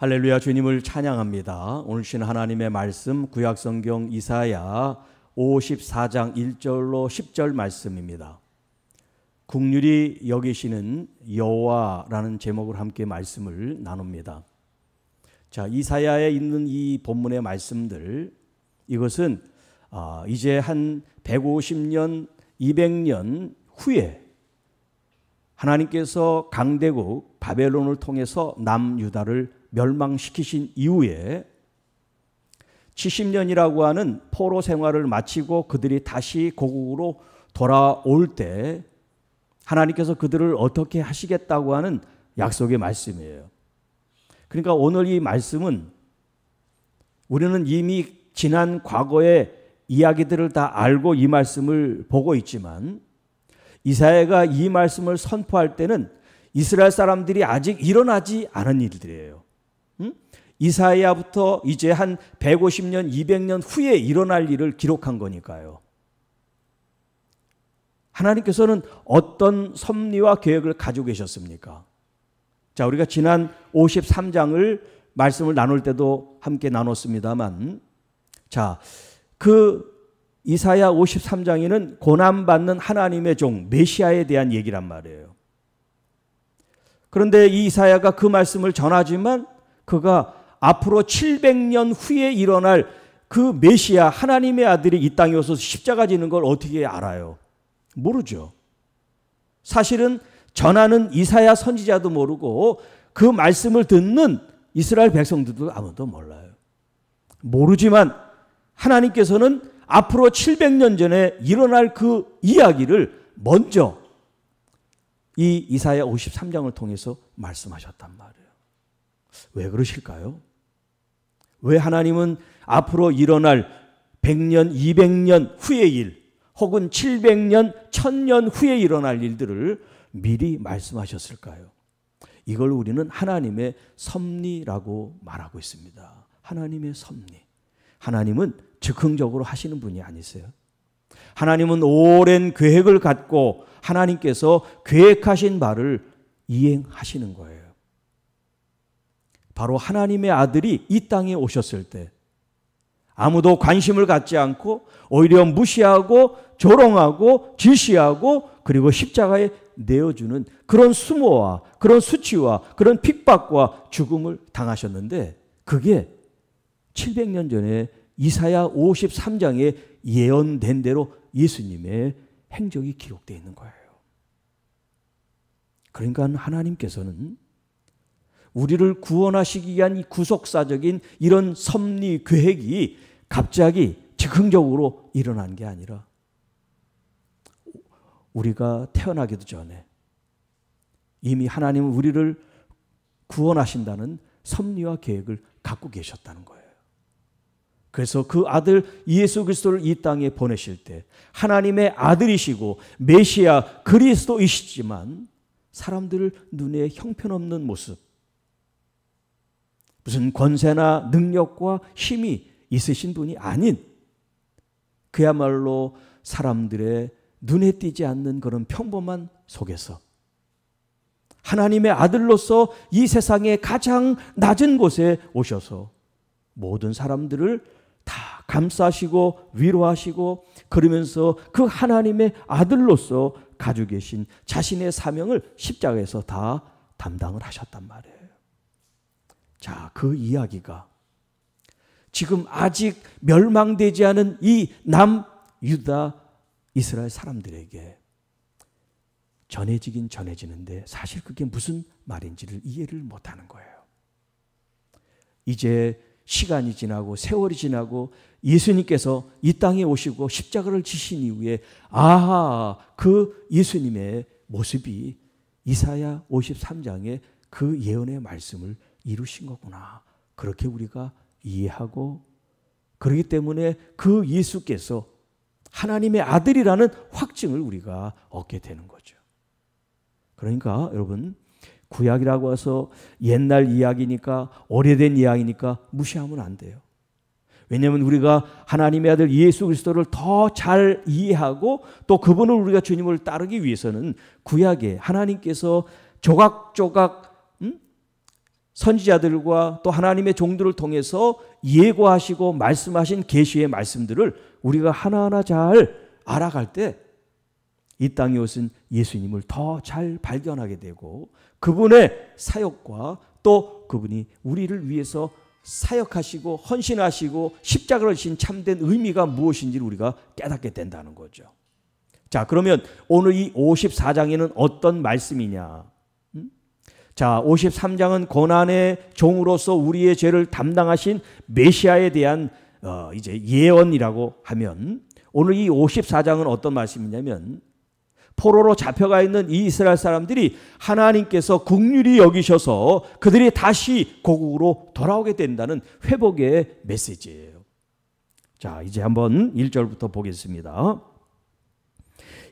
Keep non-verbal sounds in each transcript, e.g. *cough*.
할렐루야 주님을 찬양합니다. 오늘 신 하나님의 말씀 구약성경 이사야 54장 1절로 10절 말씀입니다. 국률이 여기시는 여호와라는 제목을 함께 말씀을 나눕니다. 자, 이사야에 있는 이 본문의 말씀들 이것은 아, 이제 한 150년, 200년 후에 하나님께서 강대국 바벨론을 통해서 남유다를 멸망시키신 이후에 70년이라고 하는 포로 생활을 마치고 그들이 다시 고국으로 돌아올 때 하나님께서 그들을 어떻게 하시겠다고 하는 약속의 말씀이에요. 그러니까 오늘 이 말씀은 우리는 이미 지난 과거의 이야기들을 다 알고 이 말씀을 보고 있지만 이사야가 이 말씀을 선포할 때는 이스라엘 사람들이 아직 일어나지 않은 일들이에요. 이사야부터 이제 한 150년, 200년 후에 일어날 일을 기록한 거니까요. 하나님께서는 어떤 섭리와 계획을 가지고 계셨습니까? 자, 우리가 지난 53장을 말씀을 나눌 때도 함께 나눴습니다만, 자, 그 이사야 53장에는 고난받는 하나님의 종, 메시아에 대한 얘기란 말이에요. 그런데 이 이사야가 그 말씀을 전하지만 그가 앞으로 700년 후에 일어날 그 메시아 하나님의 아들이 이 땅에 오서 십자가 지는 걸 어떻게 알아요? 모르죠. 사실은 전하는 이사야 선지자도 모르고 그 말씀을 듣는 이스라엘 백성들도 아무도 몰라요. 모르지만 하나님께서는 앞으로 700년 전에 일어날 그 이야기를 먼저 이 이사야 53장을 통해서 말씀하셨단 말이에요. 왜 그러실까요? 왜 하나님은 앞으로 일어날 100년, 200년 후의 일, 혹은 700년, 1000년 후에 일어날 일들을 미리 말씀하셨을까요? 이걸 우리는 하나님의 섭리라고 말하고 있습니다. 하나님의 섭리. 하나님은 즉흥적으로 하시는 분이 아니세요. 하나님은 오랜 계획을 갖고 하나님께서 계획하신 바를 이행하시는 거예요. 바로 하나님의 아들이 이 땅에 오셨을 때 아무도 관심을 갖지 않고 오히려 무시하고 조롱하고 지시하고 그리고 십자가에 내어주는 그런 수모와 그런 수치와 그런 핍박과 죽음을 당하셨는데 그게 700년 전에 이사야 53장에 예언된 대로 예수님의 행적이 기록되어 있는 거예요. 그러니까 하나님께서는 우리를 구원하시기 위한 이 구속사적인 이런 섭리 계획이 갑자기 즉흥적으로 일어난 게 아니라 우리가 태어나기도 전에 이미 하나님은 우리를 구원하신다는 섭리와 계획을 갖고 계셨다는 거예요. 그래서 그 아들 예수 그리스도를 이 땅에 보내실 때 하나님의 아들이시고 메시아 그리스도이시지만 사람들을 눈에 형편없는 모습 무슨 권세나 능력과 힘이 있으신 분이 아닌 그야말로 사람들의 눈에 띄지 않는 그런 평범한 속에서 하나님의 아들로서 이 세상의 가장 낮은 곳에 오셔서 모든 사람들을 다 감싸시고 위로하시고 그러면서 그 하나님의 아들로서 가지고 계신 자신의 사명을 십자가에서 다 담당을 하셨단 말이에요. 자, 그 이야기가 지금 아직 멸망되지 않은 이 남 유다 이스라엘 사람들에게 전해지긴 전해지는데 사실 그게 무슨 말인지를 이해를 못 하는 거예요. 이제 시간이 지나고 세월이 지나고 예수님께서 이 땅에 오시고 십자가를 지신 이후에 아하 그 예수님의 모습이 이사야 53장의 그 예언의 말씀을 이루신 거구나. 그렇게 우리가 이해하고 그렇기 때문에 그 예수께서 하나님의 아들이라는 확증을 우리가 얻게 되는 거죠. 그러니까 여러분 구약이라고 해서 옛날 이야기니까 오래된 이야기니까 무시하면 안 돼요. 왜냐하면 우리가 하나님의 아들 예수 그리스도를 더 잘 이해하고 또 그분을 우리가 주님을 따르기 위해서는 구약에 하나님께서 조각조각 선지자들과 또 하나님의 종들을 통해서 예고하시고 말씀하신 계시의 말씀들을 우리가 하나하나 잘 알아갈 때 이 땅에 오신 예수님을 더 잘 발견하게 되고 그분의 사역과 또 그분이 우리를 위해서 사역하시고 헌신하시고 십자가를 신 참된 의미가 무엇인지를 우리가 깨닫게 된다는 거죠. 자, 그러면 오늘 이 54장에는 어떤 말씀이냐? 자, 53장은 고난의 종으로서 우리의 죄를 담당하신 메시아에 대한 어, 이제 예언이라고 하면 오늘 이 54장은 어떤 말씀이냐면 포로로 잡혀가 있는 이 이스라엘 사람들이 하나님께서 국률이 여기셔서 그들이 다시 고국으로 돌아오게 된다는 회복의 메시지예요. 자, 이제 한번 1절부터 보겠습니다.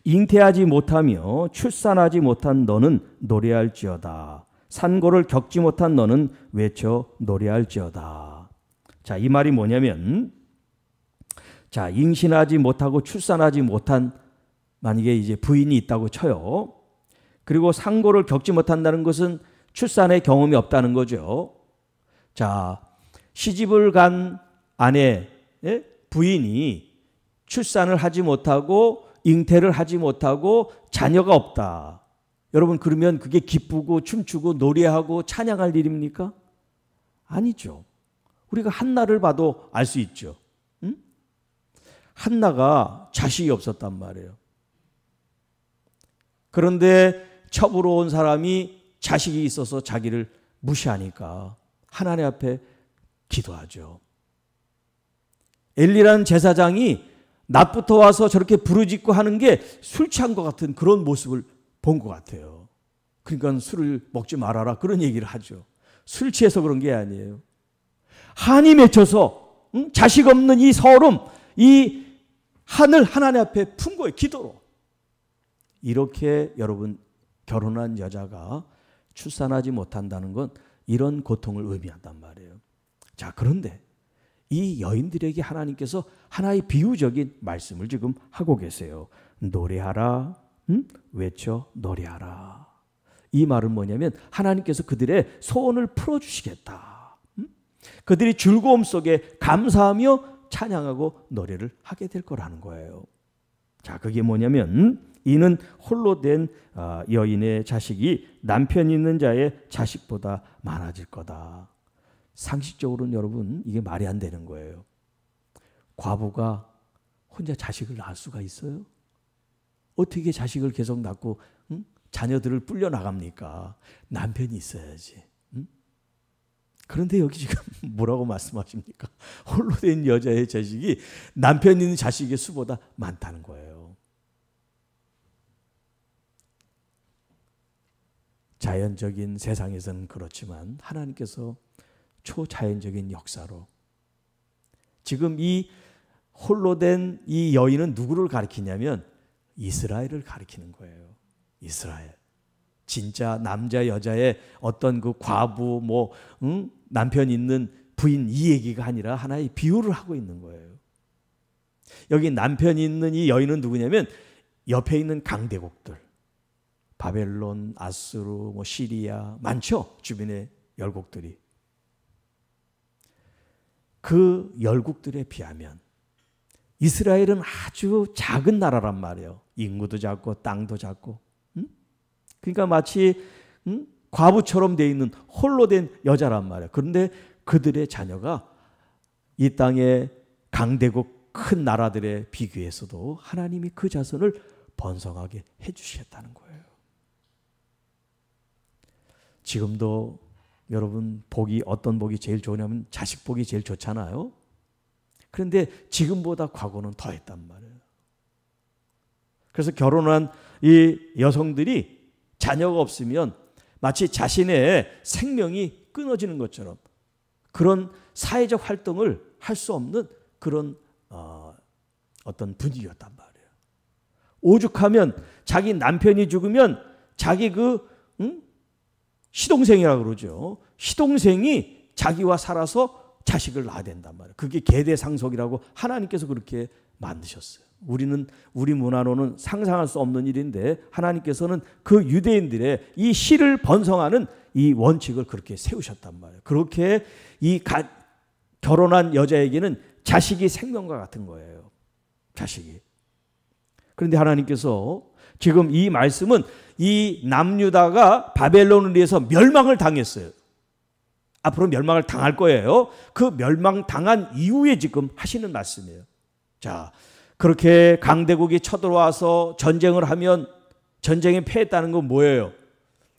잉태하지 못하며 출산하지 못한 너는 노래할지어다. 산고를 겪지 못한 너는 외쳐 노래할지어다. 자, 이 말이 뭐냐면 자, 임신하지 못하고 출산하지 못한 만약에 이제 부인이 있다고 쳐요. 그리고 상고를 겪지 못한다는 것은 출산의 경험이 없다는 거죠. 자, 시집을 간 아내, 예? 부인이 출산을 하지 못하고 잉태를 하지 못하고 자녀가 없다. 여러분 그러면 그게 기쁘고 춤추고 노래하고 찬양할 일입니까? 아니죠. 우리가 한나를 봐도 알 수 있죠. 응? 한나가 자식이 없었단 말이에요. 그런데 첩으로 온 사람이 자식이 있어서 자기를 무시하니까 하나님 앞에 기도하죠. 엘리라는 제사장이 낮부터 와서 저렇게 부르짖고 하는 게 술 취한 것 같은 그런 모습을 본것 같아요. 그러니까 술을 먹지 말아라 그런 얘기를 하죠. 술 취해서 그런 게 아니에요. 한이 맺혀서 응? 자식 없는 이 서름, 이 한을 하나님 앞에 푼 거예요. 기도로. 이렇게 여러분 결혼한 여자가 출산하지 못한다는 건 이런 고통을 의미한단 말이에요. 자, 그런데 이 여인들에게 하나님께서 하나의 비유적인 말씀을 지금 하고 계세요. 노래하라, 외쳐 노래하라. 이 말은 뭐냐면 하나님께서 그들의 소원을 풀어주시겠다. 그들이 즐거움 속에 감사하며 찬양하고 노래를 하게 될 거라는 거예요. 자, 그게 뭐냐면 이는 홀로 된 아, 여인의 자식이 남편 있는 자의 자식보다 많아질 거다. 상식적으로는 여러분 이게 말이 안 되는 거예요. 과부가 혼자 자식을 낳을 수가 있어요? 어떻게 자식을 계속 낳고 응? 자녀들을 불려 나갑니까? 남편이 있어야지. 그런데 여기 지금 *laughs* 뭐라고 말씀하십니까? 홀로 된 여자의 자식이 남편 있는 자식의 수보다 많다는 거예요. 자연적인 세상에서는 그렇지만 하나님께서 초자연적인 역사로 지금 이 홀로 된 이 여인은 누구를 가리키냐면 이스라엘을 가리키는 거예요. 이스라엘. 진짜 남자 여자의 어떤 그 과부 뭐 응? 남편 있는 부인 이 얘기가 아니라 하나의 비유를 하고 있는 거예요. 여기 남편이 있는 이 여인은 누구냐면 옆에 있는 강대국들 바벨론, 아스루, 뭐 시리아 많죠 주변의 열국들이 그 열국들에 비하면 이스라엘은 아주 작은 나라란 말이에요. 인구도 작고 땅도 작고. 음? 그러니까 마치 음? 과부처럼 돼 있는 홀로 된 여자란 말이에요. 그런데 그들의 자녀가 이 땅의 강대국 큰 나라들에 비교해서도 하나님이 그 자손을 번성하게 해주셨다는 거예요. 지금도 여러분 복이 어떤 복이 제일 좋으냐면 자식 복이 제일 좋잖아요. 그런데 지금보다 과거는 더 했단 말이에요. 그래서 결혼한 이 여성들이 자녀가 없으면 마치 자신의 생명이 끊어지는 것처럼 그런 사회적 활동을 할 수 없는 그런 어, 어떤 분위기였단 말이에요. 오죽하면 자기 남편이 죽으면 자기 그 응? 시동생이라 고 그러죠. 시동생이 자기와 살아서 자식을 낳아야 된단 말이에요. 그게 계대상속이라고 하나님께서 그렇게 만드셨어요. 우리는 우리 문화로는 상상할 수 없는 일인데 하나님께서는 그 유대인들의 이시를 번성하는 이 원칙을 그렇게 세우셨단 말이에요. 그렇게 이 가, 결혼한 여자에게는 자식이 생명과 같은 거예요. 자식이. 그런데 하나님께서 지금 이 말씀은 이 남유다가 바벨론을 위해서 멸망을 당했어요. 앞으로 멸망을 당할 거예요. 그 멸망 당한 이후에 지금 하시는 말씀이에요. 자, 그렇게 강대국이 쳐들어와서 전쟁을 하면 전쟁에 패했다는 건 뭐예요?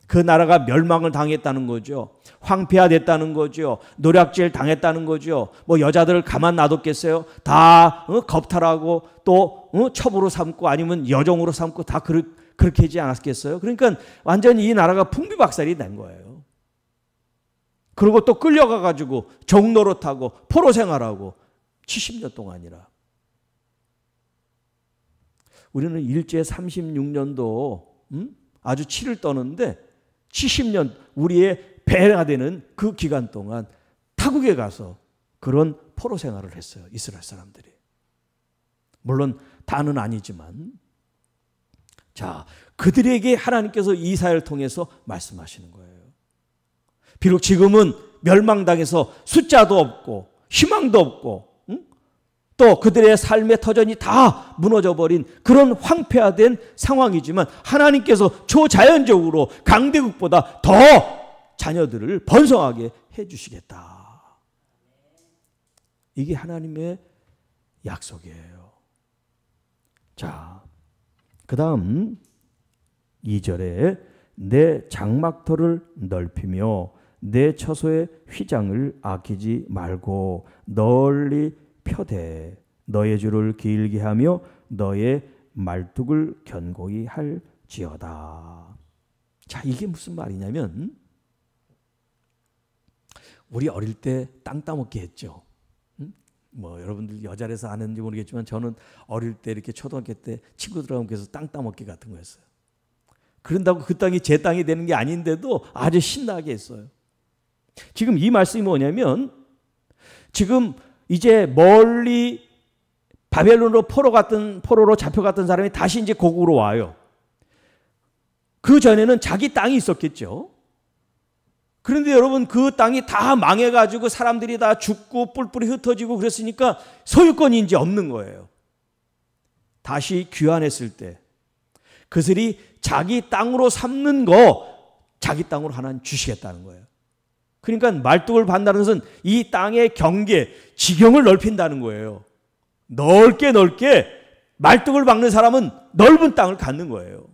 그 나라가 멸망을 당했다는 거죠. 황폐화됐다는 거죠. 노략질 당했다는 거죠. 뭐 여자들을 가만 놔뒀겠어요? 다 어? 겁탈하고 또 어? 첩으로 삼고 아니면 여종으로 삼고 다 그렇, 그렇게 하지 않았겠어요? 그러니까 완전히 이 나라가 풍비박살이 난 거예요. 그리고 또 끌려가 가지고 종로로 타고 포로 생활하고 70년 동안이라. 우리는 일제 36년도 음? 아주 치를 떠는데 70년 우리의 배가 되는 그 기간 동안 타국에 가서 그런 포로 생활을 했어요. 이스라엘 사람들이. 물론 다는 아니지만 자, 그들에게 하나님께서 이사를 통해서 말씀하시는 거예요. 비록 지금은 멸망당해서 숫자도 없고 희망도 없고 응? 또 그들의 삶의 터전이 다 무너져버린 그런 황폐화된 상황이지만 하나님께서 초자연적으로 강대국보다 더 자녀들을 번성하게 해주시겠다. 이게 하나님의 약속이에요. 자, 그 다음 2절에 내 장막터를 넓히며 내 처소의 휘장을 아끼지 말고 널리 펴대 너의 줄을 길게 하며 너의 말뚝을 견고히 할지어다. 자, 이게 무슨 말이냐면 우리 어릴 때땅 따먹기 했죠. 음? 뭐 여러분들 여자라서 아는지 모르겠지만 저는 어릴 때 이렇게 초등학교 때 친구들하고 그래땅 따먹기 같은 거였어요. 그런다고 그 땅이 제 땅이 되는 게 아닌데도 아주 신나게 했어요. 지금 이 말씀이 뭐냐면 지금 이제 멀리 바벨론으로 포로 갔던 포로로 잡혀갔던 사람이 다시 이제 고국으로 와요. 그 전에는 자기 땅이 있었겠죠. 그런데 여러분 그 땅이 다 망해가지고 사람들이 다 죽고 뿔뿔이 흩어지고 그랬으니까 소유권이 이제 없는 거예요. 다시 귀환했을 때 그들이 자기 땅으로 삼는 거 자기 땅으로 하나는 주시겠다는 거예요. 그러니까 말뚝을 반다는 것은 이 땅의 경계, 지경을 넓힌다는 거예요. 넓게 넓게 말뚝을 박는 사람은 넓은 땅을 갖는 거예요.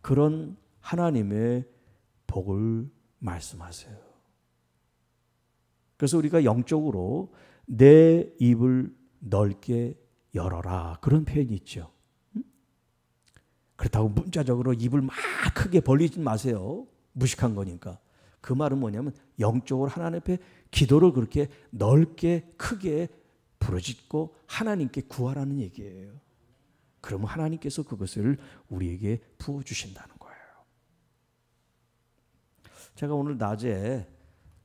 그런 하나님의 복을 말씀하세요. 그래서 우리가 영적으로 내 입을 넓게 열어라. 그런 표현이 있죠. 그렇다고 문자적으로 입을 막 크게 벌리진 마세요. 무식한 거니까. 그 말은 뭐냐면 영적으로 하나님 앞에 기도를 그렇게 넓게 크게 부르짖고 하나님께 구하라는 얘기예요. 그러면 하나님께서 그것을 우리에게 부어 주신다는 거예요. 제가 오늘 낮에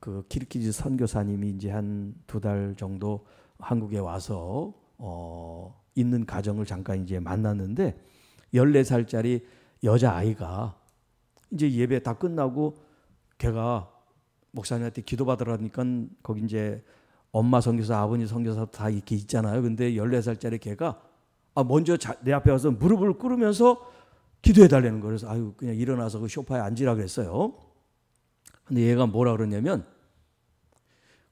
그 키르키즈 선교사님이 이제 한 두 달 정도 한국에 와서 어 있는 가정을 잠깐 이제 만났는데 14살짜리 여자 아이가 이제 예배 다 끝나고 걔가 목사님한테 기도받으라니까 거기 이제 엄마 성교사, 아버님 성교사 다 이렇게 있잖아요. 근데 14살짜리 걔가 아 먼저 자, 내 앞에 와서 무릎을 꿇으면서 기도해 달라는 거예요. 그래서 아유 그냥 일어나서 그쇼파에 앉으라 그랬어요. 근데 얘가 뭐라 그러냐면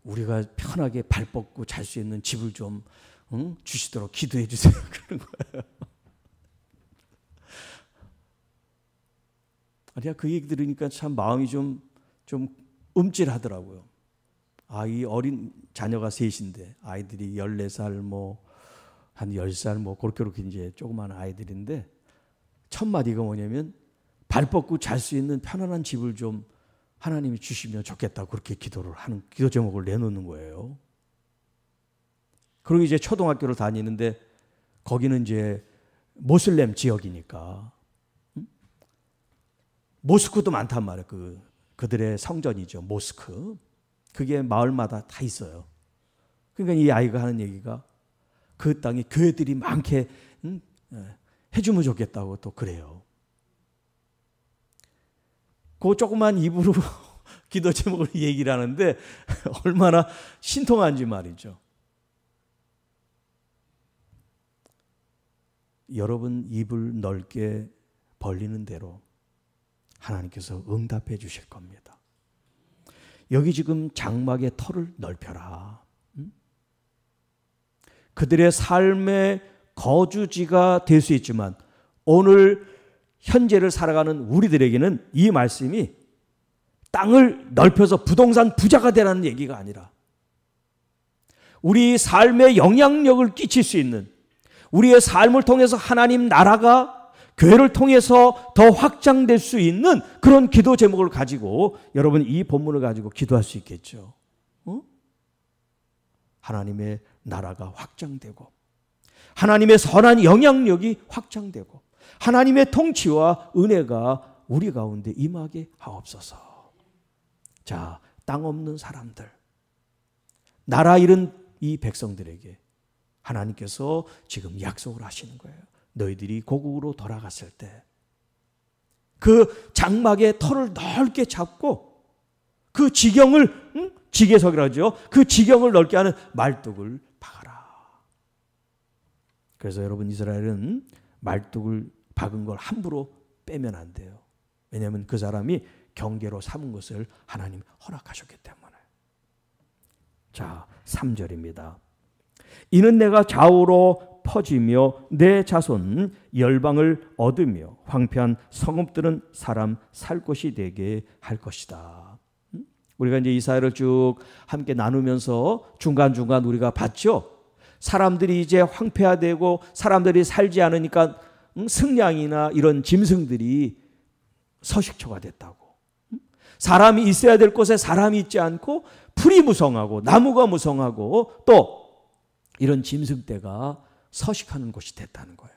우리가 편하게 발 뻗고 잘 수 있는 집을 좀 응? 주시도록 기도해 주세요. *laughs* 그런 거예요. 아니야 그 얘기 들으니까 참 마음이 좀좀 움찔하더라고요. 아이 어린 자녀가 셋인데 아이들이 14살 뭐한 10살 뭐 그렇게 그렇게 이제 조그만 아이들인데 첫 마디가 뭐냐면 발 뻗고 잘 수 있는 편안한 집을 좀 하나님이 주시면 좋겠다 그렇게 기도를 하는 기도 제목을 내놓는 거예요. 그리고 이제 초등학교를 다니는데 거기는 이제 모슬렘 지역이니까 모스크도 많단 말이에요. 그 그들의 성전이죠. 모스크. 그게 마을마다 다 있어요. 그러니까 이 아이가 하는 얘기가 그 땅에 교회들이 많게 음? 예, 해주면 좋겠다고 또 그래요. 그 조그만 입으로 *laughs* 기도 제목을 얘기를 하는데 *laughs* 얼마나 신통한지 말이죠. 여러분 입을 넓게 벌리는 대로 하나님께서 응답해 주실 겁니다. 여기 지금 장막의 털을 넓혀라. 음? 그들의 삶의 거주지가 될 수 있지만 오늘 현재를 살아가는 우리들에게는 이 말씀이 땅을 넓혀서 부동산 부자가 되라는 얘기가 아니라 우리 삶에 영향력을 끼칠 수 있는 우리의 삶을 통해서 하나님 나라가 교회를 통해서 더 확장될 수 있는 그런 기도 제목을 가지고 여러분 이 본문을 가지고 기도할 수 있겠죠. 어? 하나님의 나라가 확장되고 하나님의 선한 영향력이 확장되고 하나님의 통치와 은혜가 우리 가운데 임하게 하옵소서. 자, 땅 없는 사람들, 나라 잃은 이 백성들에게 하나님께서 지금 약속을 하시는 거예요. 너희들이 고국으로 돌아갔을 때 그 장막의 털을 넓게 잡고 그 지경을 음? 지게석이라죠. 하그 지경을 넓게 하는 말뚝을 박아라. 그래서 여러분 이스라엘은 말뚝을 박은 걸 함부로 빼면 안 돼요. 왜냐하면 그 사람이 경계로 삼은 것을 하나님 허락하셨기 때문에. 자, 3절입니다. 이는 내가 좌우로 퍼지며 내 자손 열방을 얻으며 황폐한 성읍들은 사람 살 곳이 되게 할 것이다. 음? 우리가 이제 이사야를 쭉 함께 나누면서 중간중간 우리가 봤죠. 사람들이 이제 황폐화되고 사람들이 살지 않으니까 음, 승냥이나 이런 짐승들이 서식처가 됐다고. 음? 사람이 있어야 될 곳에 사람이 있지 않고 풀이 무성하고 나무가 무성하고 또 이런 짐승 떼가 서식하는 곳이 됐다는 거예요.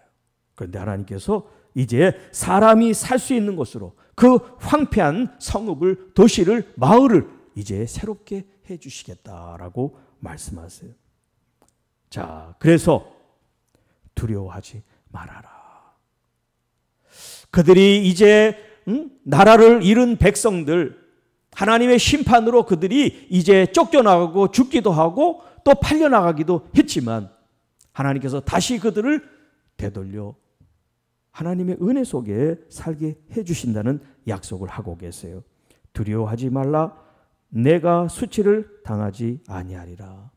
그런데 하나님께서 이제 사람이 살 수 있는 곳으로 그 황폐한 성읍을, 도시를, 마을을 이제 새롭게 해 주시겠다라고 말씀하세요. 자, 그래서 두려워하지 말아라. 그들이 이제 음? 나라를 잃은 백성들 하나님의 심판으로 그들이 이제 쫓겨나고 죽기도 하고 또 팔려나가기도 했지만 하나님께서 다시 그들을 되돌려 하나님의 은혜 속에 살게 해주신다는 약속을 하고 계세요. 두려워하지 말라. 내가 수치를 당하지 아니하리라.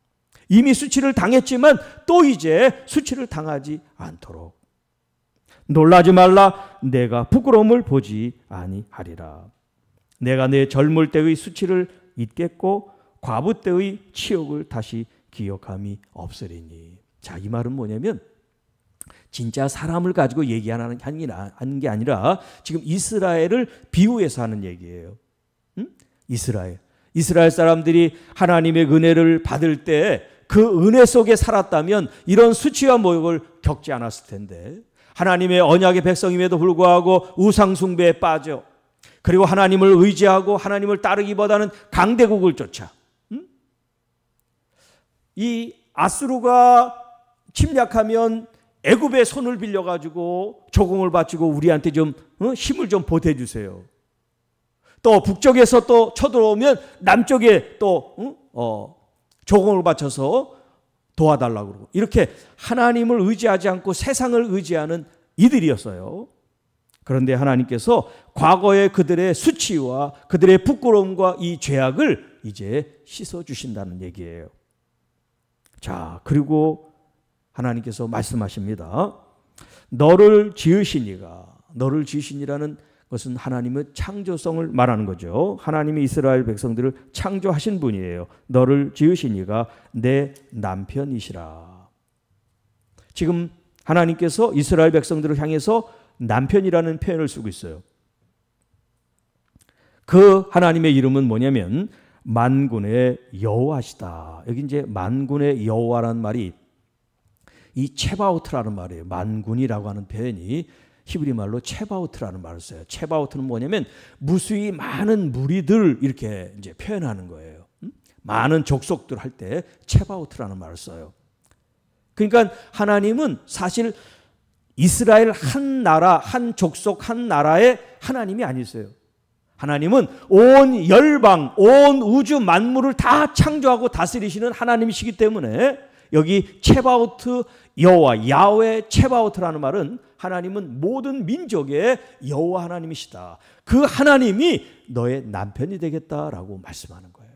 이미 수치를 당했지만 또 이제 수치를 당하지 않도록. 놀라지 말라. 내가 부끄러움을 보지 아니하리라. 내가 내 젊을 때의 수치를 잊겠고 과부 때의 치욕을 다시 기억함이 없으리니. 자, 이 말은 뭐냐면 진짜 사람을 가지고 얘기하는 게 아니라 지금 이스라엘을 비유해서 하는 얘기예요. 응? 이스라엘. 이스라엘 사람들이 하나님의 은혜를 받을 때 그 은혜 속에 살았다면 이런 수치와 모욕을 겪지 않았을 텐데 하나님의 언약의 백성임에도 불구하고 우상숭배에 빠져 그리고 하나님을 의지하고 하나님을 따르기보다는 강대국을 쫓아 응? 이 아수르가 침략하면 애굽의 손을 빌려가지고 조공을 바치고 우리한테 좀 어? 힘을 좀 보태주세요. 또 북쪽에서 또 쳐들어오면 남쪽에 또 어? 어, 조공을 바쳐서 도와달라고 그러고 이렇게 하나님을 의지하지 않고 세상을 의지하는 이들이었어요. 그런데 하나님께서 과거의 그들의 수치와 그들의 부끄러움과 이 죄악을 이제 씻어 주신다는 얘기예요. 자, 그리고 하나님께서 말씀하십니다. 너를 지으시니가 너를 지으시니라는 것은 하나님의 창조성을 말하는 거죠. 하나님이 이스라엘 백성들을 창조하신 분이에요. 너를 지으시니가 내 남편이시라. 지금 하나님께서 이스라엘 백성들을 향해서 남편이라는 표현을 쓰고 있어요. 그 하나님의 이름은 뭐냐면 만군의 여호와시다. 여기 이제 만군의 여호와라는 말이 이 체바우트라는 말이에요. 만군이라고 하는 표현이 히브리 말로 체바우트라는 말을 써요. 체바우트는 뭐냐면 무수히 많은 무리들 이렇게 이제 표현하는 거예요. 음? 많은 족속들 할 때 체바우트라는 말을 써요. 그러니까 하나님은 사실 이스라엘 한 나라, 한 족속, 한 나라의 하나님이 아니세요. 하나님은 온 열방, 온 우주 만물을 다 창조하고 다스리시는 하나님이시기 때문에 여기 체바우트 여호와 야외 체바우트라는 말은 하나님은 모든 민족의 여호와 하나님이시다. 그 하나님이 너의 남편이 되겠다라고 말씀하는 거예요.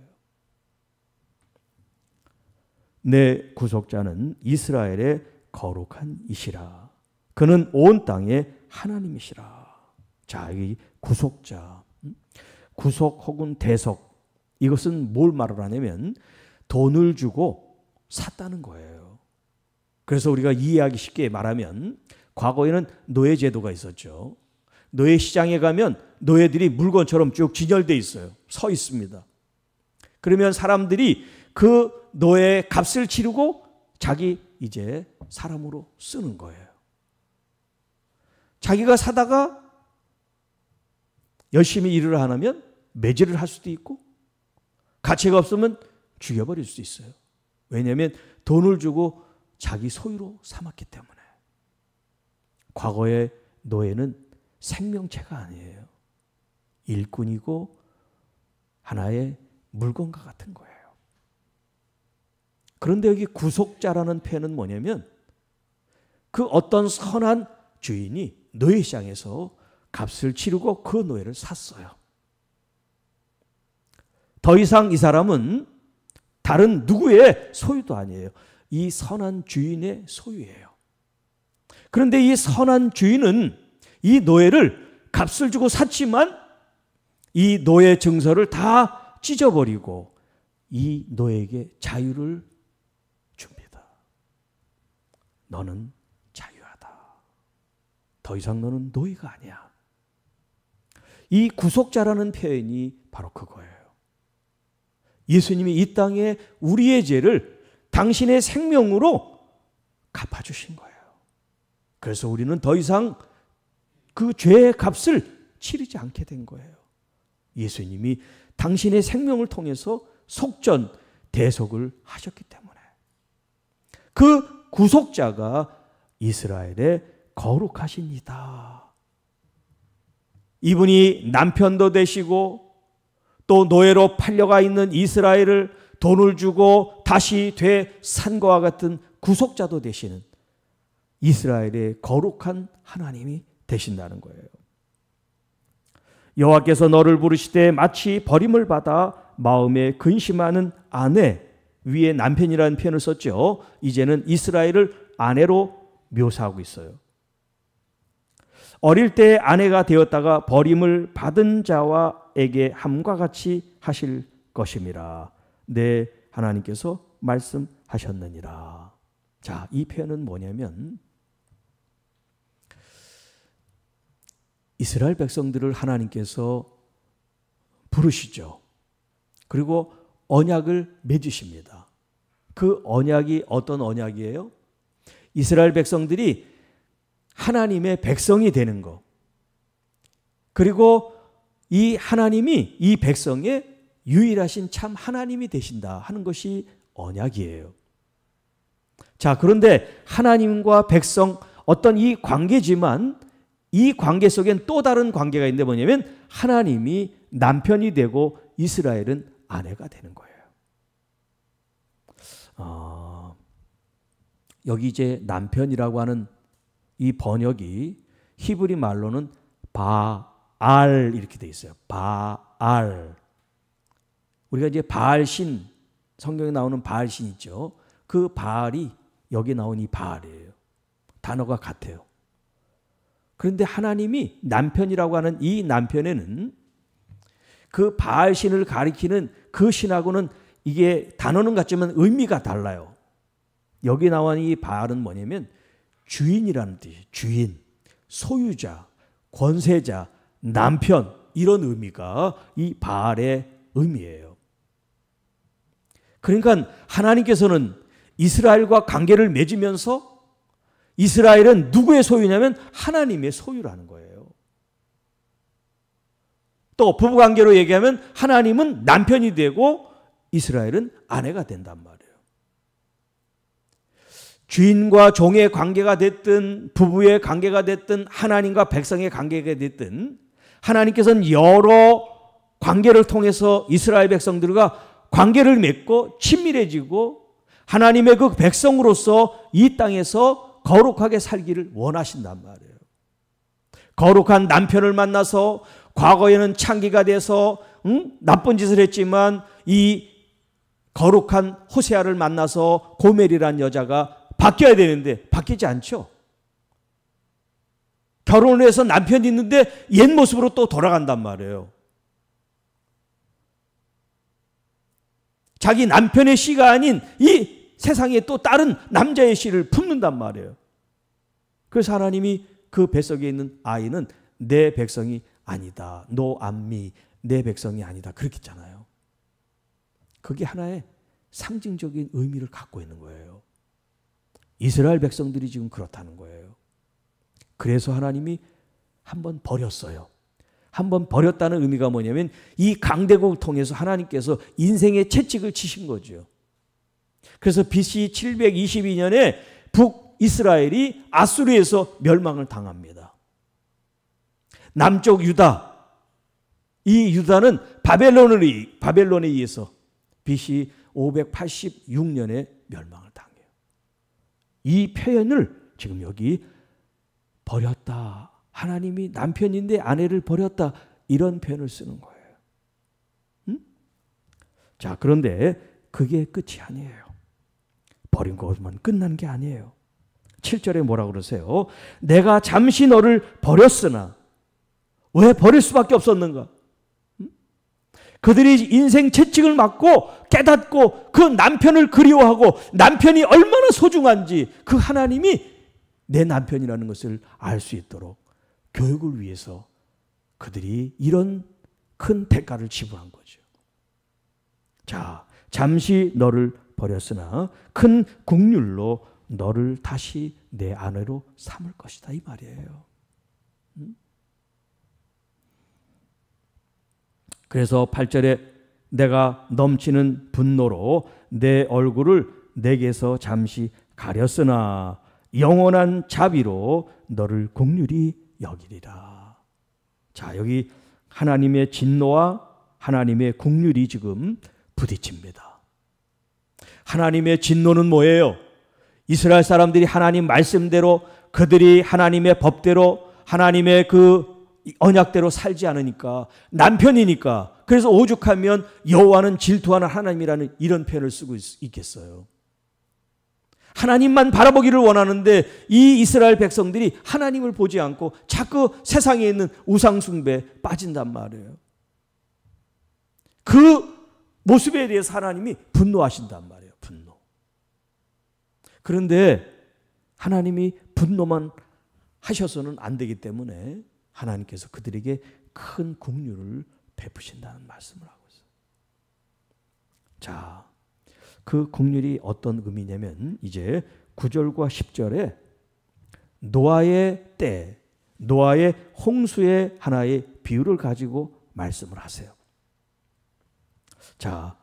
내 구속자는 이스라엘의 거룩한 이시라. 그는 온 땅의 하나님이시라. 자, 여기 구속자. 음? 구속 혹은 대속. 이것은 뭘 말을 하냐면 돈을 주고 샀다는 거예요. 그래서 우리가 이해하기 쉽게 말하면 과거에는 노예 제도가 있었죠. 노예 시장에 가면 노예들이 물건처럼 쭉 진열돼 있어요. 서 있습니다. 그러면 사람들이 그 노예 의 값을 치르고 자기 이제 사람으로 쓰는 거예요. 자기가 사다가 열심히 일을 안 하면 매질을 할 수도 있고 가치가 없으면 죽여버릴 수 있어요. 왜냐하면 돈을 주고 자기 소유로 삼았기 때문에. 과거의 노예는 생명체가 아니에요. 일꾼이고 하나의 물건과 같은 거예요. 그런데 여기 구속자라는 표현은 뭐냐면 그 어떤 선한 주인이 노예시장에서 값을 치르고 그 노예를 샀어요. 더 이상 이 사람은 다른 누구의 소유도 아니에요. 이 선한 주인의 소유예요. 그런데 이 선한 주인은 이 노예를 값을 주고 샀지만 이 노예 증서를 다 찢어버리고 이 노예에게 자유를 줍니다. 너는 자유하다. 더 이상 너는 노예가 아니야. 이 구속자라는 표현이 바로 그거예요. 예수님이 이 땅에 우리의 죄를 당신의 생명으로 갚아주신 거예요. 그래서 우리는 더 이상 그 죄의 값을 치르지 않게 된 거예요. 예수님이 당신의 생명을 통해서 속전, 대속을 하셨기 때문에. 그 구속자가 이스라엘의 거룩하십니다. 이분이 남편도 되시고 또 노예로 팔려가 있는 이스라엘을 돈을 주고 다시 되산 거와 같은 구속자도 되시는 이스라엘의 거룩한 하나님이 되신다는 거예요. 여호와께서 너를 부르시되 마치 버림을 받아 마음에 근심하는 아내 위에 남편이라는 표현을 썼죠. 이제는 이스라엘을 아내로 묘사하고 있어요. 어릴 때 아내가 되었다가 버림을 받은 자와 나에게 함과 같이 하실 것임이라. 내 네, 하나님께서 말씀하셨느니라. 자, 이 표현은 뭐냐면 이스라엘 백성들을 하나님께서 부르시죠. 그리고 언약을 맺으십니다. 그 언약이 어떤 언약이에요? 이스라엘 백성들이 하나님의 백성이 되는 거. 그리고 이 하나님이 이 백성의 유일하신 참 하나님이 되신다 하는 것이 언약이에요. 자, 그런데 하나님과 백성 어떤 이 관계지만 이 관계 속엔 또 다른 관계가 있는데 뭐냐면 하나님이 남편이 되고 이스라엘은 아내가 되는 거예요. 어, 여기 이제 남편이라고 하는 이 번역이 히브리 말로는 바 바알 이렇게 돼 있어요. 바알. 우리가 이제 바알신 성경에 나오는 바알신 있죠. 그 바알이 여기 나온 이 바알이에요. 단어가 같아요. 그런데 하나님이 남편이라고 하는 이 남편에는 그 바알신을 가리키는 그 신하고는 이게 단어는 같지만 의미가 달라요. 여기 나온 이 바알은 뭐냐면 주인이라는 뜻이 주인, 소유자, 권세자, 남편 이런 의미가 이 바알의 의미예요. 그러니까 하나님께서는 이스라엘과 관계를 맺으면서 이스라엘은 누구의 소유냐면 하나님의 소유라는 거예요. 또 부부 관계로 얘기하면 하나님은 남편이 되고 이스라엘은 아내가 된단 말이에요. 주인과 종의 관계가 됐든 부부의 관계가 됐든 하나님과 백성의 관계가 됐든 하나님께서는 여러 관계를 통해서 이스라엘 백성들과 관계를 맺고 친밀해지고 하나님의 그 백성으로서 이 땅에서 거룩하게 살기를 원하신단 말이에요. 거룩한 남편을 만나서 과거에는 창기가 돼서 응? 나쁜 짓을 했지만 이 거룩한 호세아를 만나서 고멜이란 여자가 바뀌어야 되는데 바뀌지 않죠. 결혼을 해서 남편이 있는데 옛 모습으로 또 돌아간단 말이에요. 자기 남편의 씨가 아닌 이 세상에 또 다른 남자의 씨를 품는단 말이에요. 그래서 하나님이 그 뱃속에 있는 아이는 내 백성이 아니다. 너 안미 내 백성이 아니다. 그렇게 했잖아요. 그게 하나의 상징적인 의미를 갖고 있는 거예요. 이스라엘 백성들이 지금 그렇다는 거예요. 그래서 하나님이 한 번 버렸어요. 한 번 버렸다는 의미가 뭐냐면 이 강대국을 통해서 하나님께서 인생의 채찍을 치신 거죠. 그래서 BC 722년에 북이스라엘이 아수르에서 멸망을 당합니다. 남쪽 유다 이 유다는 바벨론을 바벨론에 의해서 BC 586년에 멸망을 당해요. 이 표현을 지금 여기 버렸다. 하나님이 남편인데 아내를 버렸다. 이런 표현을 쓰는 거예요. 자, 그런데 그게 끝이 아니에요. 버린 것만 끝난 게 아니에요. 7절에 뭐라 그러세요? 내가 잠시 너를 버렸으나 왜 버릴 수밖에 없었는가? 그들이 인생 채찍을 맞고 깨닫고 그 남편을 그리워하고 남편이 얼마나 소중한지 그 하나님이 내 남편이라는 것을 알 수 있도록 교육을 위해서 그들이 이런 큰 대가를 지불한 거죠. 자, 잠시 너를 버렸으나 큰 국률로 너를 다시 내 아내로 삼을 것이다 이 말이에요. 음? 그래서 8절에 내가 넘치는 분노로 내 얼굴을 내게서 잠시 가렸으나 영원한 자비로 너를 긍률이 여기리라. 자, 여기 하나님의 진노와 하나님의 긍률이 지금 부딪힙니다. 하나님의 진노는 뭐예요? 이스라엘 사람들이 하나님 말씀대로 그들이 하나님의 법대로 하나님의 그 언약대로 살지 않으니까 남편이니까 그래서 오죽하면 여호와는 질투하는 하나님이라는 이런 표현을 쓰고 있, 있겠어요. 하나님만 바라보기를 원하는데 이 이스라엘 백성들이 하나님을 보지 않고 자꾸 세상에 있는 우상숭배에 빠진단 말이에요. 그 모습에 대해서 하나님이 분노하신단 말이에요. 분노. 그런데 하나님이 분노만 하셔서는 안 되기 때문에 하나님께서 그들에게 큰 긍휼을 베푸신다는 말씀을 하고 있어요. 자, 그 국률이 어떤 의미냐면 이제 9절과 10절에 노아의 때, 노아의 홍수의 하나의 비유를 가지고 말씀을 하세요. 자,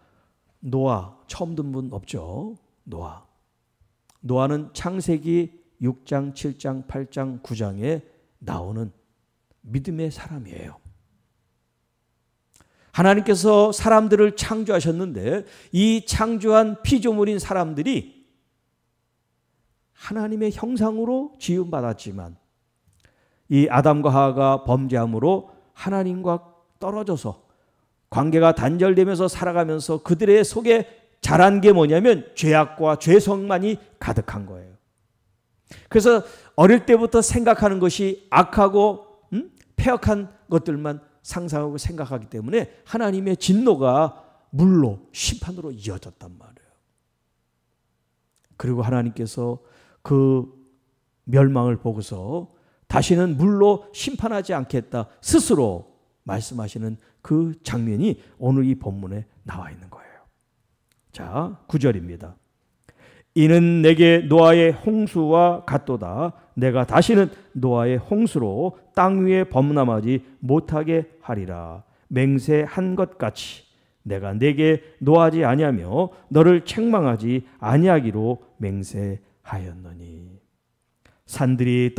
노아 처음 듣분 없죠? 노아. 노아는 창세기 6장, 7장, 8장, 9장에 나오는 믿음의 사람이에요. 하나님께서 사람들을 창조하셨는데 이 창조한 피조물인 사람들이 하나님의 형상으로 지음 받았지만 이 아담과 하와가 범죄함으로 하나님과 떨어져서 관계가 단절되면서 살아가면서 그들의 속에 자란 게 뭐냐면 죄악과 죄성만이 가득한 거예요. 그래서 어릴 때부터 생각하는 것이 악하고 음? 폐악한 것들만 상상하고 생각하기 때문에 하나님의 진노가 물로 심판으로 이어졌단 말이에요. 그리고 하나님께서 그 멸망을 보고서 다시는 물로 심판하지 않겠다 스스로 말씀하시는 그 장면이 오늘 이 본문에 나와 있는 거예요. 자, 9절입니다. 이는 내게 노아의 홍수와 갓도다 내가 다시는 노아의 홍수로 땅 위에 범람하지 못하게 하리라. 맹세한 것 같이 내가 내게 노하지 아니하며 너를 책망하지 아니하기로 맹세하였느니 산들이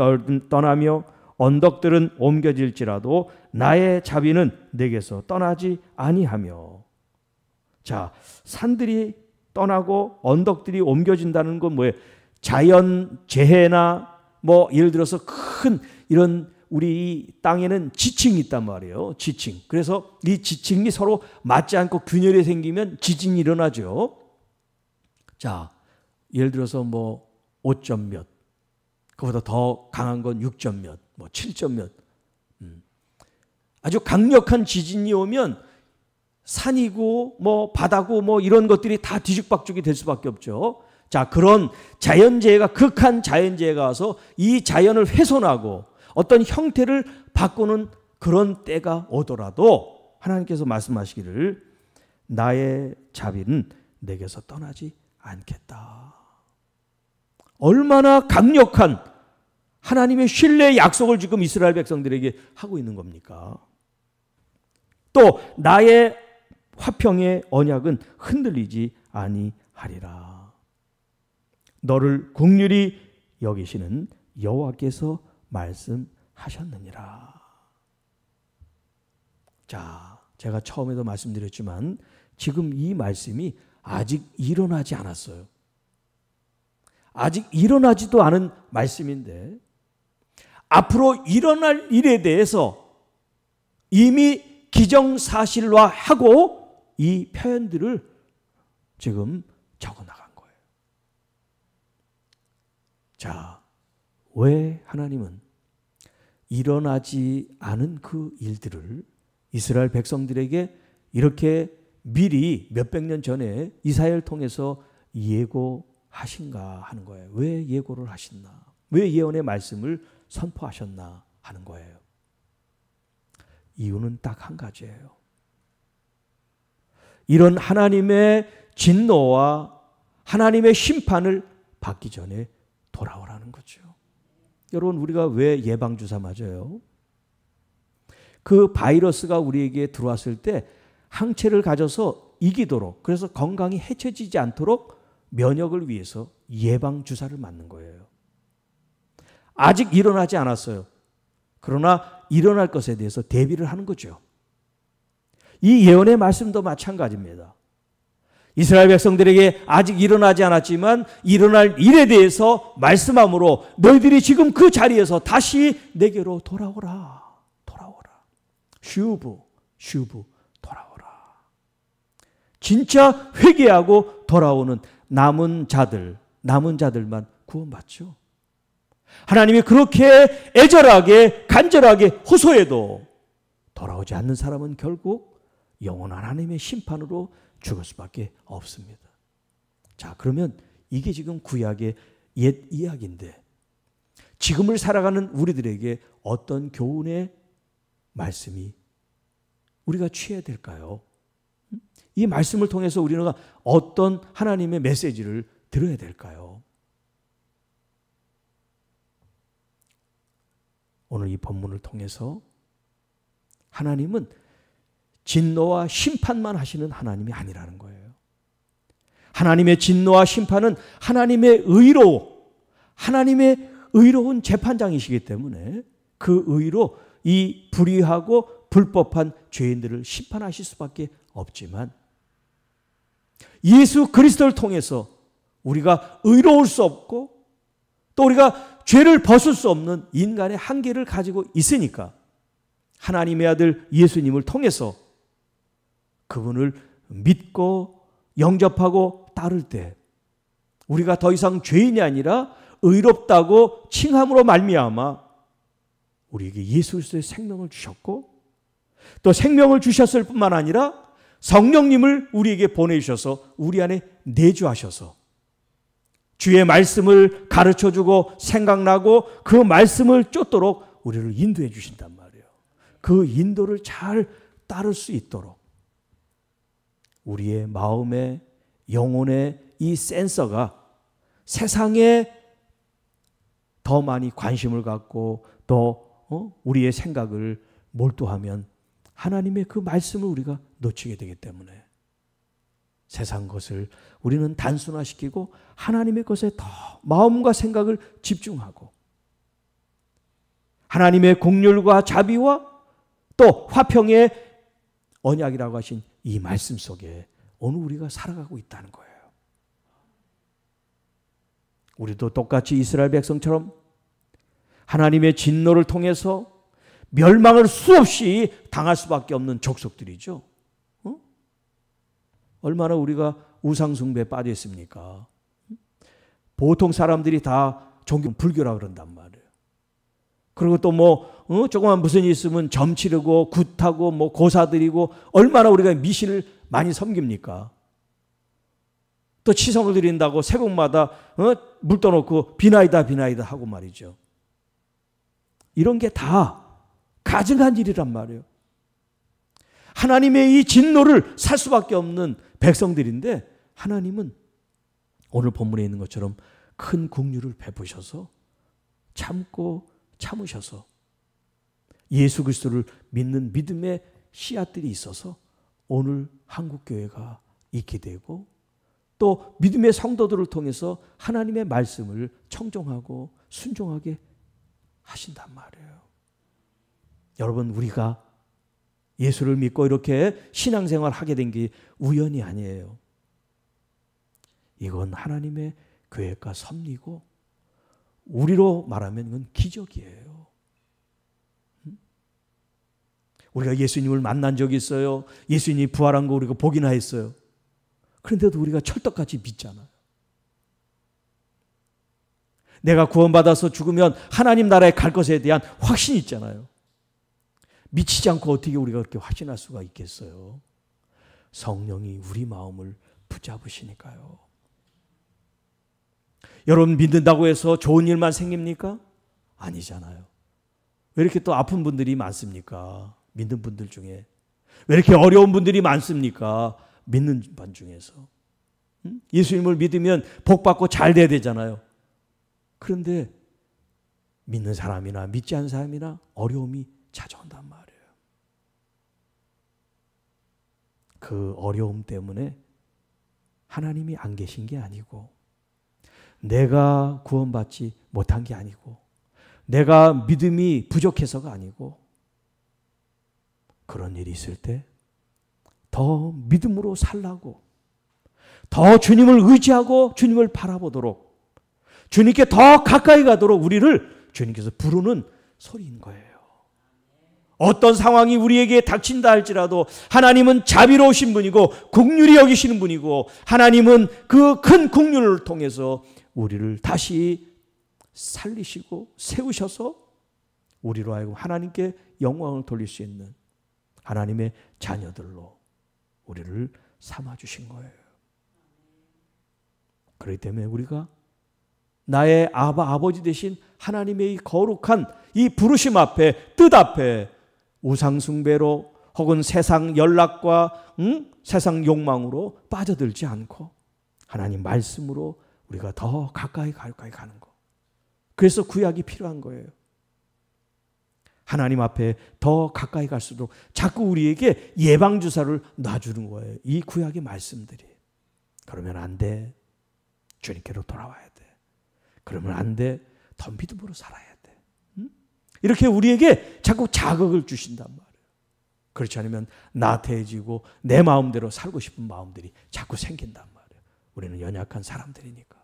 떠나며 언덕들은 옮겨질지라도 나의 자비는 내게서 떠나지 아니하며 자 산들이 떠나고 언덕들이 옮겨진다는 건 뭐예요? 자연 재해나 뭐 예를 들어서 큰 이런 우리 땅에는 지층이 있단 말이에요. 지층. 그래서 이 지층이 서로 맞지 않고 균열이 생기면 지진이 일어나죠. 자, 예를 들어서 뭐 5점 몇, 그보다 더 강한 건 6점 몇, 뭐 7점 몇. 음. 아주 강력한 지진이 오면 산이고 뭐 바다고 뭐 이런 것들이 다 뒤죽박죽이 될 수밖에 없죠. 자, 그런 자연재해가 극한 자연재해가 와서 이 자연을 훼손하고 어떤 형태를 바꾸는 그런 때가 오더라도 하나님께서 말씀하시기를 나의 자비는 내게서 떠나지 않겠다. 얼마나 강력한 하나님의 신뢰의 약속을 지금 이스라엘 백성들에게 하고 있는 겁니까? 또 나의 화평의 언약은 흔들리지 아니하리라. 너를 국률이 여기시는 여호와께서 말씀하셨느니라. 자, 제가 처음에도 말씀드렸지만 지금 이 말씀이 아직 일어나지 않았어요. 아직 일어나지도 않은 말씀인데 앞으로 일어날 일에 대해서 이미 기정사실화하고 이 표현들을 지금 적어놔. 자, 왜 하나님은 일어나지 않은 그 일들을 이스라엘 백성들에게 이렇게 미리 몇백 년 전에 이사야를 통해서 예고하신가 하는 거예요. 왜 예고를 하셨나? 왜 예언의 말씀을 선포하셨나 하는 거예요. 이유는 딱 한 가지예요. 이런 하나님의 진노와 하나님의 심판을 받기 전에 돌아오라는 거죠. 여러분 우리가 왜 예방 주사 맞아요? 그 바이러스가 우리에게 들어왔을 때 항체를 가져서 이기도록 그래서 건강이 해체지지 않도록 면역을 위해서 예방 주사를 맞는 거예요. 아직 일어나지 않았어요. 그러나 일어날 것에 대해서 대비를 하는 거죠. 이 예언의 말씀도 마찬가지입니다. 이스라엘 백성들에게 아직 일어나지 않았지만 일어날 일에 대해서 말씀함으로 너희들이 지금 그 자리에서 다시 내게로 돌아오라. 돌아오라. 슈브, 슈브, 돌아오라. 진짜 회개하고 돌아오는 남은 자들, 남은 자들만 구원받죠. 하나님이 그렇게 애절하게 간절하게 호소해도 돌아오지 않는 사람은 결국 영원한 하나님의 심판으로 죽을 수밖에 없습니다. 자, 그러면 이게 지금 구약의 옛 이야기인데 지금을 살아가는 우리들에게 어떤 교훈의 말씀이 우리가 취해야 될까요? 음? 이 말씀을 통해서 우리가 어떤 하나님의 메시지를 들어야 될까요? 오늘 이 본문을 통해서 하나님은 진노와 심판만 하시는 하나님이 아니라는 거예요. 하나님의 진노와 심판은 하나님의 의로, 하나님의 의로운 재판장이시기 때문에 그 의로 이 불의하고 불법한 죄인들을 심판하실 수밖에 없지만 예수 그리스도를 통해서 우리가 의로울 수 없고 또 우리가 죄를 벗을 수 없는 인간의 한계를 가지고 있으니까 하나님의 아들 예수님을 통해서 그분을 믿고 영접하고 따를 때 우리가 더 이상 죄인이 아니라 의롭다고 칭함으로 말미암아 우리에게 예수 의 생명을 주셨고 또 생명을 주셨을 뿐만 아니라 성령님을 우리에게 보내주셔서 우리 안에 내주하셔서 주의 말씀을 가르쳐 주고 생각나고 그 말씀을 쫓도록 우리를 인도해 주신단 말이에요. 그 인도를 잘 따를 수 있도록 우리의 마음의 영혼의 이 센서가 세상에 더 많이 관심을 갖고 더 어? 우리의 생각을 몰두하면 하나님의 그 말씀을 우리가 놓치게 되기 때문에 세상 것을 우리는 단순화시키고 하나님의 것에 더 마음과 생각을 집중하고 하나님의 공률과 자비와 또 화평의 언약이라고 하신 이 말씀 속에 오늘 우리가 살아가고 있다는 거예요. 우리도 똑같이 이스라엘 백성처럼 하나님의 진노를 통해서 멸망을 수없이 당할 수밖에 없는 족속들이죠. 어? 얼마나 우리가 우상숭배에 빠져 있습니까? 보통 사람들이 다 종교 불교라 그런단 말이에요. 그리고 또뭐 어? 조그만 무슨 일 있으면 점치르고 굿하고 뭐 고사드리고 얼마나 우리가 미신을 많이 섬깁니까? 또 치성을 드린다고 세벽마다 어? 물 떠놓고 비나이다 비나이다 하고 말이죠. 이런 게 다 가증한 일이란 말이에요. 하나님의 이 진노를 살 수밖에 없는 백성들인데 하나님은 오늘 본문에 있는 것처럼 큰 국류를 베푸셔서 참고 참으셔서 예수 그리스도를 믿는 믿음의 씨앗들이 있어서 오늘 한국 교회가 있게 되고 또 믿음의 성도들을 통해서 하나님의 말씀을 청종하고 순종하게 하신단 말이에요. 여러분 우리가 예수를 믿고 이렇게 신앙생활 하게 된 게 우연이 아니에요. 이건 하나님의 계획과 섭리고 우리로 말하면 이건 기적이에요. 우리가 예수님을 만난 적이 있어요. 예수님이 부활한 거 우리가 보기나 했어요. 그런데도 우리가 철떡같이 믿잖아요. 내가 구원받아서 죽으면 하나님 나라에 갈 것에 대한 확신이 있잖아요. 미치지 않고 어떻게 우리가 그렇게 확신할 수가 있겠어요? 성령이 우리 마음을 붙잡으시니까요. 여러분 믿는다고 해서 좋은 일만 생깁니까? 아니잖아요. 왜 이렇게 또 아픈 분들이 많습니까? 믿는 분들 중에 왜 이렇게 어려운 분들이 많습니까? 믿는 반 중에서 예수님을 믿으면 복 받고 잘 돼야 되잖아요. 그런데 믿는 사람이나 믿지 않은 사람이나 어려움이 찾아온단 말이에요. 그 어려움 때문에 하나님이 안 계신 게 아니고 내가 구원받지 못한 게 아니고 내가 믿음이 부족해서가 아니고 그런 일이 있을 때 더 믿음으로 살라고 더 주님을 의지하고 주님을 바라보도록 주님께 더 가까이 가도록 우리를 주님께서 부르는 소리인 거예요. 어떤 상황이 우리에게 닥친다 할지라도 하나님은 자비로우신 분이고 국률이 여기시는 분이고 하나님은 그 큰 국률을 통해서 우리를 다시 살리시고 세우셔서 우리로 하여금 하나님께 영광을 돌릴 수 있는 하나님의 자녀들로 우리를 삼아 주신 거예요. 그렇기 때문에 우리가 나의 아바 아버지 대신 하나님의 이 거룩한 이 부르심 앞에 뜻 앞에 우상 숭배로 혹은 세상 연락과 응? 세상 욕망으로 빠져들지 않고 하나님 말씀으로 우리가 더 가까이 가까이 가는 거. 그래서 구약이 필요한 거예요. 하나님 앞에 더 가까이 갈수록 자꾸 우리에게 예방주사를 놔주는 거예요. 이 구약의 말씀들이. 그러면 안 돼. 주님께로 돌아와야 돼. 그러면 안 돼. 더 믿음으로 살아야 돼. 이렇게 우리에게 자꾸 자극을 주신단 말이에요. 그렇지 않으면 나태해지고 내 마음대로 살고 싶은 마음들이 자꾸 생긴단 말이에요. 우리는 연약한 사람들이니까.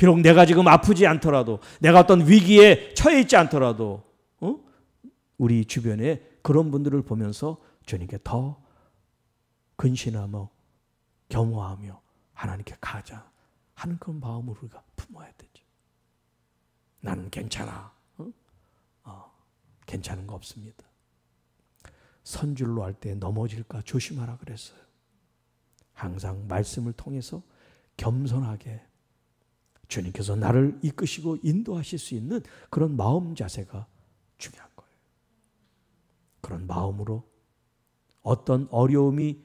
비록 내가 지금 아프지 않더라도 내가 어떤 위기에 처해 있지 않더라도 어? 우리 주변에 그런 분들을 보면서 주님께 더 근신하며 겸허하며 하나님께 가자 하는 그런 마음을 우리가 품어야 되죠. 나는 괜찮아. 어? 어, 괜찮은 거 없습니다. 선줄로 할 때 넘어질까 조심하라 그랬어요. 항상 말씀을 통해서 겸손하게 주님께서 나를 이끄시고 인도하실 수 있는 그런 마음 자세가 중요한 거예요. 그런 마음으로 어떤 어려움이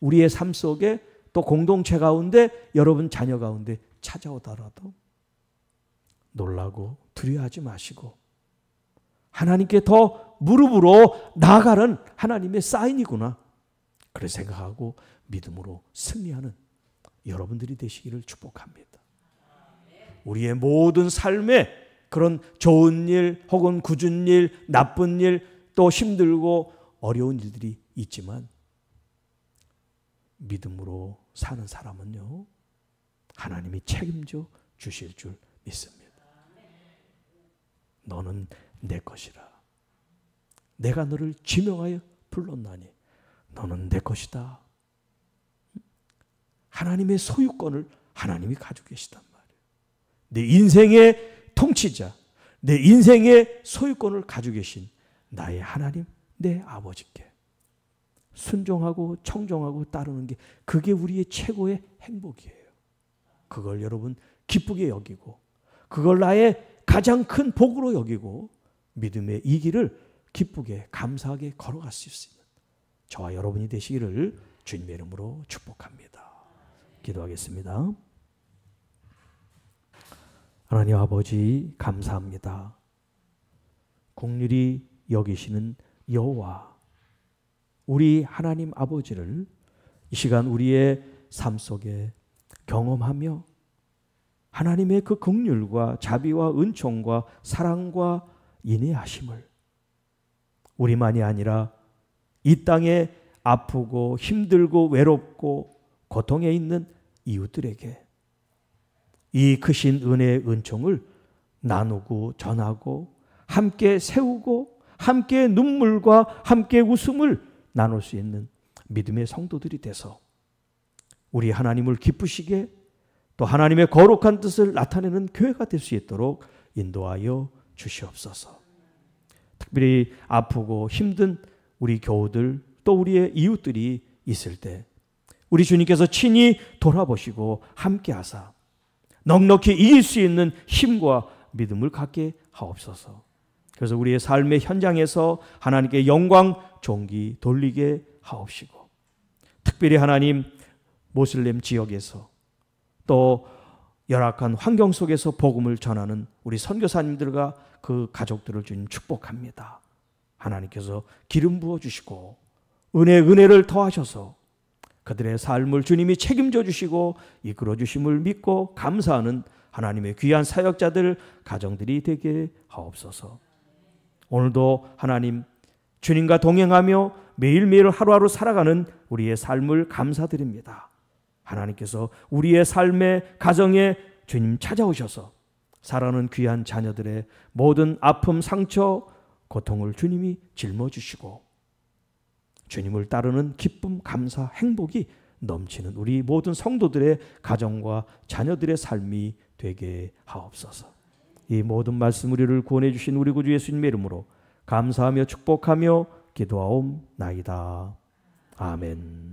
우리의 삶 속에 또 공동체 가운데 여러분 자녀 가운데 찾아오더라도 놀라고 두려워하지 마시고 하나님께 더 무릎으로 나아가는 하나님의 사인이구나. 그렇 생각하고 믿음으로 승리하는 여러분들이 되시기를 축복합니다. 우리의 모든 삶에 그런 좋은 일 혹은 굳은 일, 나쁜 일, 또 힘들고 어려운 일들이 있지만 믿음으로 사는 사람은요. 하나님이 책임져 주실 줄 믿습니다. 너는 내 것이라. 내가 너를 지명하여 불렀나니 너는 내 것이다. 하나님의 소유권을 하나님이 가지고 계시다. 내 인생의 통치자, 내 인생의 소유권을 가지고 계신 나의 하나님, 내 아버지께 순종하고 청정하고 따르는 게 그게 우리의 최고의 행복이에요. 그걸 여러분 기쁘게 여기고 그걸 나의 가장 큰 복으로 여기고 믿음의 이 길을 기쁘게 감사하게 걸어갈 수 있습니다. 저와 여러분이 되시기를 주님의 이름으로 축복합니다. 기도하겠습니다. 하나님 아버지 감사합니다. 국률이 여기시는 여호와 우리 하나님 아버지를 이 시간 우리의 삶 속에 경험하며 하나님의 그 긍휼과 자비와 은총과 사랑과 인내하심을 우리만이 아니라 이 땅에 아프고 힘들고 외롭고 고통에 있는 이웃들에게 이 크신 은혜의 은총을 나누고 전하고 함께 세우고 함께 눈물과 함께 웃음을 나눌 수 있는 믿음의 성도들이 돼서 우리 하나님을 기쁘시게 또 하나님의 거룩한 뜻을 나타내는 교회가 될 수 있도록 인도하여 주시옵소서. 특별히 아프고 힘든 우리 교우들 또 우리의 이웃들이 있을 때 우리 주님께서 친히 돌아보시고 함께 하사 넉넉히 이길 수 있는 힘과 믿음을 갖게 하옵소서. 그래서 우리의 삶의 현장에서 하나님께 영광 종기 돌리게 하옵시고 특별히 하나님 모슬렘 지역에서 또 열악한 환경 속에서 복음을 전하는 우리 선교사님들과 그 가족들을 주님 축복합니다. 하나님께서 기름 부어 주시고 은혜 은혜를 더하셔서 그들의 삶을 주님이 책임져 주시고 이끌어 주심을 믿고 감사하는 하나님의 귀한 사역자들 가정들이 되게 하옵소서. 오늘도 하나님 주님과 동행하며 매일매일 하루하루 살아가는 우리의 삶을 감사드립니다. 하나님께서 우리의 삶의 가정에 주님 찾아오셔서 살아하는 귀한 자녀들의 모든 아픔, 상처, 고통을 주님이 짊어주시고 주님을 따르는 기쁨, 감사, 행복이 넘치는 우리 모든 성도들의 가정과 자녀들의 삶이 되게 하옵소서. 이 모든 말씀 우리를 구원해 주신 우리 구주 예수님의 이름으로 감사하며 축복하며 기도하옵나이다. 아멘.